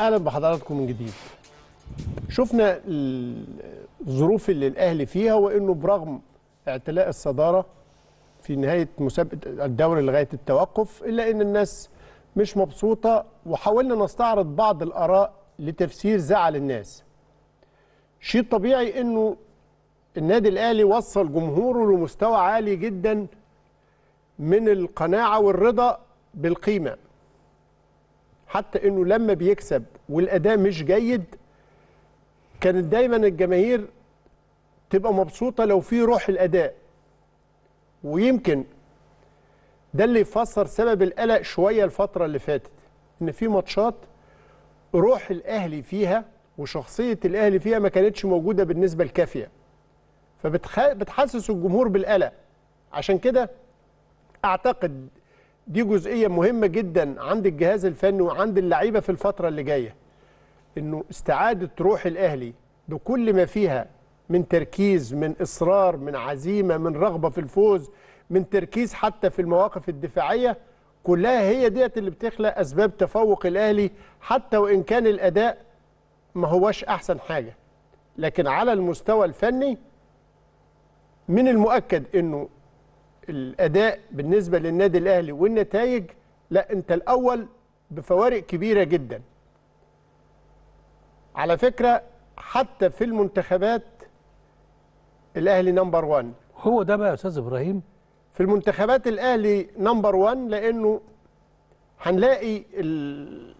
اهلا بحضراتكم من جديد شفنا الظروف اللي الاهلي فيها وانه برغم اعتلاء الصداره في نهايه مسابقه الدوري لغايه التوقف الا ان الناس مش مبسوطه وحاولنا نستعرض بعض الاراء لتفسير زعل الناس شيء طبيعي انه النادي الاهلي وصل جمهوره لمستوى عالي جدا من القناعه والرضا بالقيمه حتى انه لما بيكسب والاداء مش جيد كانت دايما الجماهير تبقى مبسوطه لو في روح الاداء ويمكن ده اللي يفسر سبب القلق شويه الفتره اللي فاتت ان في ماتشات روح الاهلي فيها وشخصيه الاهلي فيها ما كانتش موجوده بالنسبه الكافيه فبتحسس الجمهور بالقلق عشان كده اعتقد دي جزئيه مهمه جدا عند الجهاز الفني وعند اللعيبه في الفتره اللي جايه انه استعاده روح الاهلي بكل ما فيها من تركيز من اصرار من عزيمه من رغبه في الفوز من تركيز حتى في المواقف الدفاعيه كلها هي ديت اللي بتخلق اسباب تفوق الاهلي حتى وان كان الاداء ما هوش احسن حاجه لكن على المستوى الفني من المؤكد انه الاداء بالنسبه للنادي الاهلي والنتائج لا انت الاول بفوارق كبيره جدا على فكره حتى في المنتخبات الاهلي نمبر 1 هو ده بقى يا استاذ ابراهيم في المنتخبات الاهلي نمبر 1 لانه هنلاقي ال...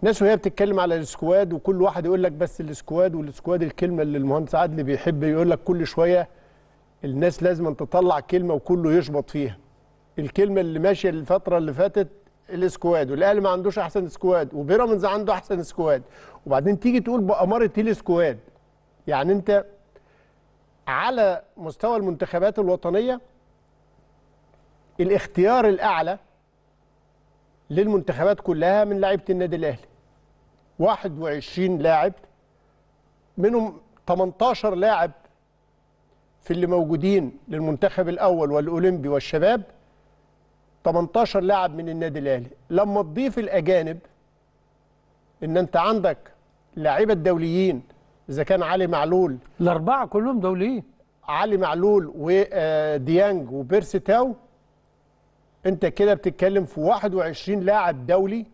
الناس وهي بتتكلم على السكواد وكل واحد يقول لك بس السكواد والسكواد الكلمه اللي المهندس عادل بيحب يقول لك كل شويه الناس لازم تطلع كلمه وكله يشبط فيها الكلمه اللي ماشيه الفتره اللي فاتت الاسكواد والاهلي ما عندوش احسن سكواد وبيراميدز عنده احسن سكواد وبعدين تيجي تقول باماره إيه الاسكواد يعني انت على مستوى المنتخبات الوطنيه الاختيار الاعلى للمنتخبات كلها من لعيبه النادي الاهلي 21 لاعب منهم 18 لاعب في اللي موجودين للمنتخب الاول والاولمبي والشباب 18 لاعب من النادي الاهلي لما تضيف الاجانب ان انت عندك لاعيبه الدوليين اذا كان علي معلول الاربعه كلهم دوليين علي معلول وديانج آه، وبيرسي تاو انت كده بتتكلم في 21 لاعب دولي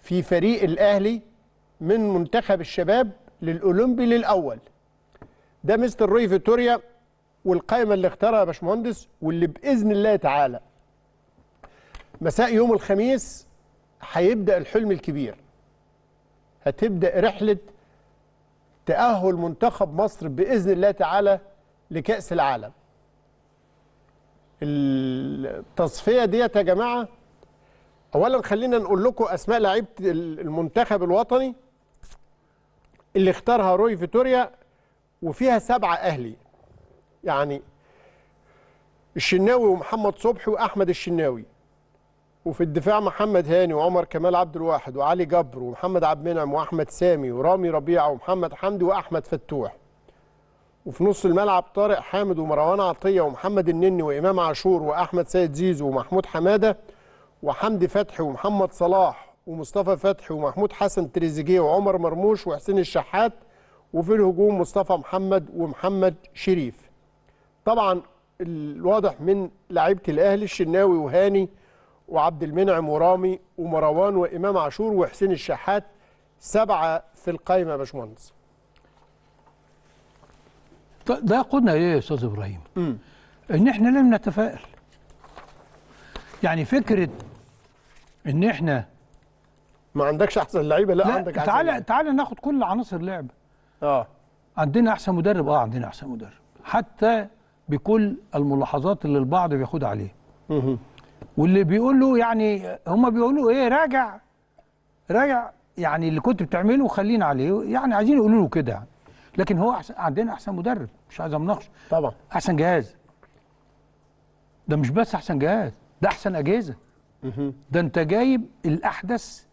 في فريق الاهلي من منتخب الشباب للاولمبي للاول ده مستر روي فيتوريا والقائمه اللي اختارها يا باشمهندس واللي باذن الله تعالى مساء يوم الخميس هيبدا الحلم الكبير هتبدا رحله تاهل منتخب مصر باذن الله تعالى لكاس العالم التصفيه ديت يا جماعه اولا خلينا نقول لكم اسماء لعيبه المنتخب الوطني اللي اختارها روي فيتوريا وفيها سبعة أهلي يعني الشناوي ومحمد صبحي وأحمد الشناوي وفي الدفاع محمد هاني وعمر كمال عبد الواحد وعلي جبر ومحمد عبد المنعم وأحمد سامي ورامي ربيعة ومحمد حمدي وأحمد فتوح وفي نص الملعب طارق حامد ومروان عطية ومحمد النني وإمام عاشور وأحمد سيد زيزو ومحمود حمادة وحمدي فتحي ومحمد صلاح ومصطفى فتحي ومحمود حسن تريزيجيه وعمر مرموش وحسين الشحات وفي الهجوم مصطفى محمد ومحمد شريف طبعا الواضح من لعيبه الاهلي الشناوي وهاني وعبد المنعم ورامي ومروان وامام عاشور وحسين الشحات سبعه في القايمه يا باشمهندس طيب، ده يقودنا ايه يا استاذ ابراهيم م. ان احنا لم نتفائل يعني فكره ان احنا ما عندكش احسن لعيبه لا, لا عندك تعالى تعالى ناخد كل عناصر لعبه اه عندنا احسن مدرب اه عندنا احسن مدرب حتى بكل الملاحظات اللي البعض بياخدها عليه واللي بيقول له يعني هم بيقولوا ايه راجع راجع يعني اللي كنت بتعمله خلينا عليه يعني عايزين يقولوا له كده يعني. لكن هو أحسن عندنا احسن مدرب مش عايز امناقش طبعا احسن جهاز ده مش بس احسن جهاز ده احسن اجهزه ده انت جايب الاحدث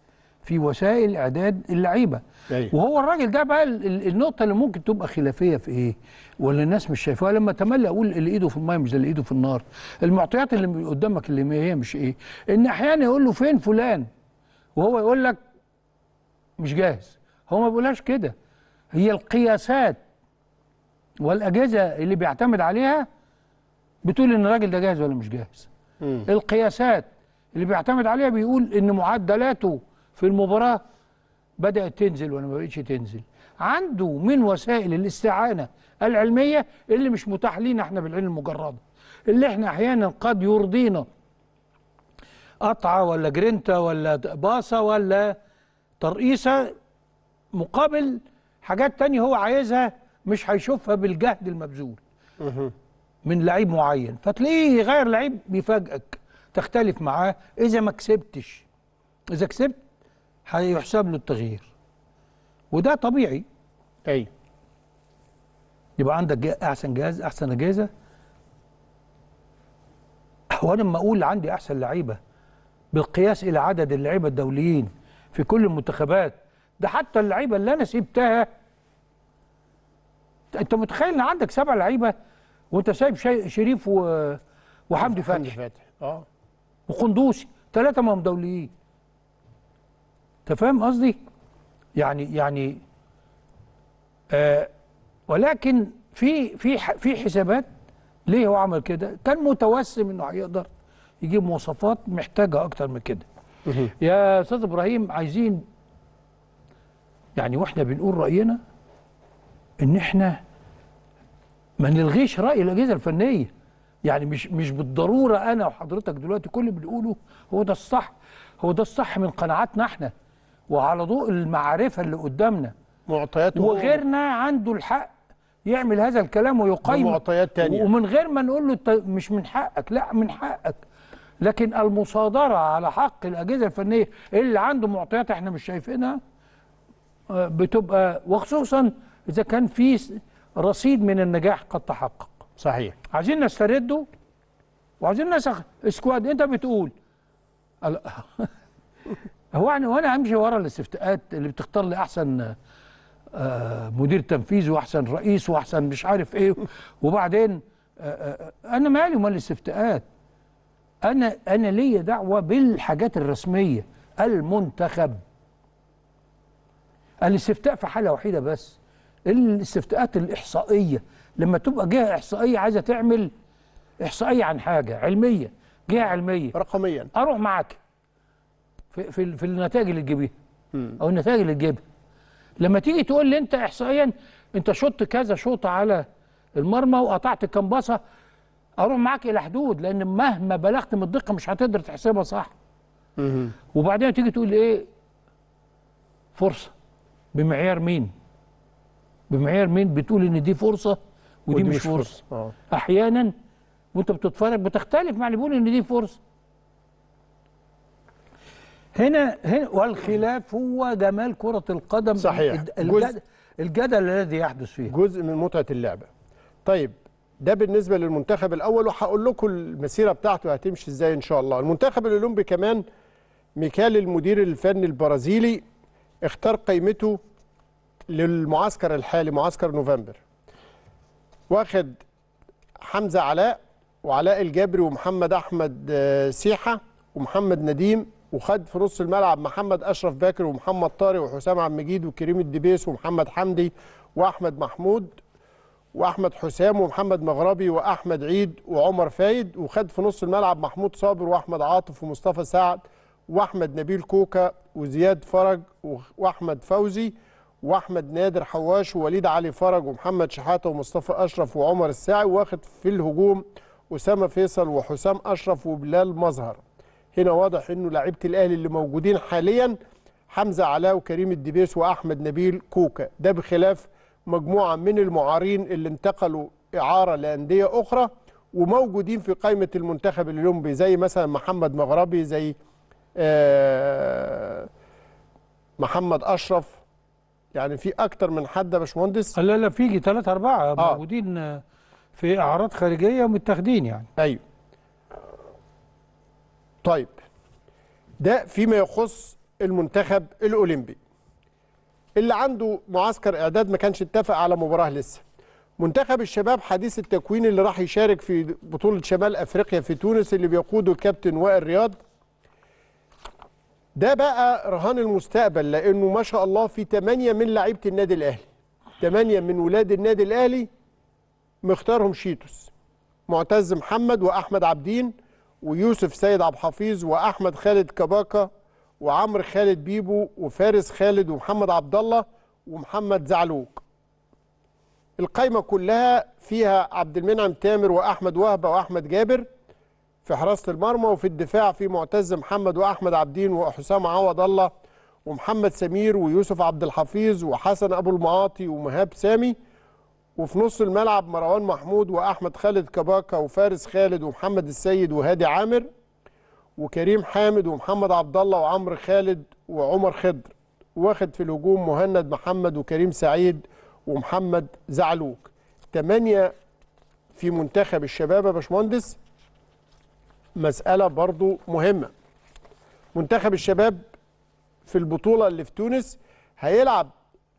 في وسائل اعداد اللعيبه أيه. وهو الراجل ده بقى النقطه اللي ممكن تبقى خلافيه في ايه ولا الناس مش شايفاها لما تملي اقول اللي ايده في الميه مش اللي ايده في النار المعطيات اللي قدامك اللي هي مش ايه ان احيانا يقول له فين فلان وهو يقول لك مش جاهز هو ما بيقولهاش كده هي القياسات والاجهزه اللي بيعتمد عليها بتقول ان الراجل ده جاهز ولا مش جاهز م. القياسات اللي بيعتمد عليها بيقول ان معدلاته في المباراة بدأت تنزل وأنا ما بقتش تنزل عنده من وسائل الاستعانة العلمية اللي مش متاح لينا احنا بالعين المجردة اللي احنا أحيانا قد يرضينا قطعة ولا جرينتا ولا باصة ولا ترقيصة مقابل حاجات تانية هو عايزها مش هيشوفها بالجهد المبذول من لعيب معين فتلاقيه يغير لعيب بيفاجئك تختلف معاه إذا ما كسبتش إذا كسبت هيحسب له التغيير وده طبيعي ايوه يبقى عندك احسن جهاز احسن اجهزه وانا لما اقول عندي احسن لعيبه بالقياس الى عدد اللعيبه الدوليين في كل المنتخبات ده حتى اللعيبه اللي انا سبتها انت متخيل ان عندك سبع لعيبه وانت سايب شريف و... وحمدي فتحي اه وقندوسي ثلاثه ما هم دوليين انت فاهم قصدي يعني يعني آه ولكن في في في حسابات ليه هو عمل كده كان متوسم انه هيقدر يجيب مواصفات محتاجه اكتر من كده يا استاذ ابراهيم عايزين يعني واحنا بنقول راينا ان احنا ما نلغيش راي الاجهزه الفنيه يعني مش مش بالضروره انا وحضرتك دلوقتي كل اللي بنقوله هو ده الصح هو ده الصح من قناعاتنا احنا وعلى ضوء المعرفة اللي قدامنا معطيات وغيرنا عنده الحق يعمل هذا الكلام ويقيم معطيات تانية ومن غير ما نقول له انت مش من حقك لا من حقك لكن المصادرة على حق الأجهزة الفنية اللي عنده معطيات احنا مش شايفينها آه، بتبقى وخصوصا إذا كان في رصيد من النجاح قد تحقق صحيح عايزين نسترده وعايزين نسخ سكواد انت بتقول هو انا يعني وانا همشي ورا الاستفتاءات اللي بتختار لي احسن آه، مدير تنفيذي واحسن رئيس واحسن مش عارف ايه وبعدين آه، آه، انا مالي ومال الاستفتاءات انا انا ليا دعوه بالحاجات الرسميه المنتخب الاستفتاء في حاله وحيده بس الاستفتاءات الاحصائيه لما تبقى جهه احصائيه عايزه تعمل احصائيه عن حاجه علميه جهه علميه رقميا اروح معاك في في, في النتائج اللي تجيبيها او النتائج اللي تجيبها لما تيجي تقول لي انت احصائيا انت شط كذا شوطه على المرمى وقطعت كام باصه اروح معاك الى حدود لان مهما بلغت من الدقه مش هتقدر تحسبها صح وبعدين تيجي تقول ايه فرصه بمعيار مين بمعيار مين بتقول ان دي فرصه ودي, ودي مش, مش فرصه, فرصة. آه. احيانا وانت بتتفرج بتختلف مع اللي بيقول ان دي فرصه هنا, هنا والخلاف هو جمال كرة القدم صحيح الجدل, الجدل الذي يحدث فيه جزء من متعة اللعبة طيب ده بالنسبة للمنتخب الأول وهقول لكم المسيرة بتاعته هتمشي إزاي إن شاء الله المنتخب الأولمبي كمان ميكال المدير الفني البرازيلي اختار قيمته للمعسكر الحالي معسكر نوفمبر واخد حمزة علاء وعلاء الجابري ومحمد أحمد آه، سيحة ومحمد نديم وخد في نص الملعب محمد اشرف باكر ومحمد طارق وحسام عبد المجيد وكريم الدبيس ومحمد حمدي واحمد محمود واحمد حسام ومحمد مغربي واحمد عيد وعمر فايد وخد في نص الملعب محمود صابر واحمد عاطف ومصطفى سعد واحمد نبيل كوكا وزياد فرج واحمد فوزي واحمد نادر حواش ووليد علي فرج ومحمد شحاته ومصطفى اشرف وعمر الساعي واخد في الهجوم اسامه فيصل وحسام اشرف وبلال مظهر هنا واضح انه لعيبه الاهلي اللي موجودين حاليا حمزه علاء وكريم الدبيس واحمد نبيل كوكا ده بخلاف مجموعه من المعارين اللي انتقلوا اعاره لانديه اخرى وموجودين في قائمه المنتخب الاولمبي زي مثلا محمد مغربي زي آه، محمد اشرف يعني في اكتر من حد يا باشمهندس لا لا في ثلاثة أربعة آه. موجودين في اعارات خارجيه ومتاخدين يعني ايوه طيب ده فيما يخص المنتخب الأولمبي اللي عنده معسكر إعداد ما كانش اتفق على مباراة لسه منتخب الشباب حديث التكوين اللي راح يشارك في بطولة شمال أفريقيا في تونس اللي بيقوده الكابتن وائل رياض ده بقى رهان المستقبل لأنه ما شاء الله في 8 من لعيبة النادي الأهلي 8 من ولاد النادي الأهلي مختارهم شيتوس معتز محمد وأحمد عبدين ويوسف سيد عبد الحفيظ واحمد خالد كباكا وعمرو خالد بيبو وفارس خالد ومحمد عبد الله ومحمد زعلوك القايمه كلها فيها عبد المنعم تامر واحمد وهبه واحمد جابر في حراسه المرمى وفي الدفاع في معتز محمد واحمد عبدين وحسام عوض الله ومحمد سمير ويوسف عبد الحفيظ وحسن ابو المعاطي ومهاب سامي وفي نص الملعب مروان محمود واحمد خالد كباكا وفارس خالد ومحمد السيد وهادي عامر وكريم حامد ومحمد عبد الله وعمرو خالد وعمر خضر واخد في الهجوم مهند محمد وكريم سعيد ومحمد زعلوك ثمانية في منتخب الشباب يا باشمهندس مسألة برضو مهمة منتخب الشباب في البطولة اللي في تونس هيلعب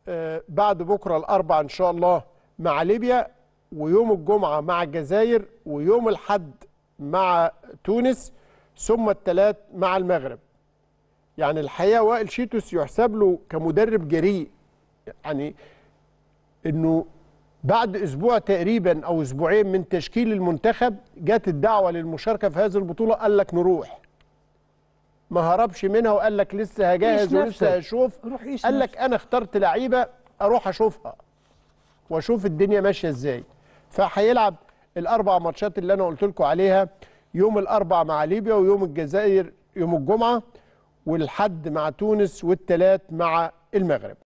آه، بعد بكرة الأربع إن شاء الله مع ليبيا ويوم الجمعة مع الجزائر ويوم الحد مع تونس ثم الثلاث مع المغرب يعني الحقيقة وائل شيتوس يحسب له كمدرب جريء يعني انه بعد اسبوع تقريبا او اسبوعين من تشكيل المنتخب جت الدعوه للمشاركه في هذه البطوله قال لك نروح ما هربش منها وقال لك لسه هجهز ولسه هشوف قال لك انا اخترت لعيبه اروح اشوفها واشوف الدنيا ماشيه ازاي فهيلعب الاربع ماتشات اللي انا قلت لكم عليها يوم الاربع مع ليبيا ويوم الجزائر يوم الجمعه والحد مع تونس والثلاث مع المغرب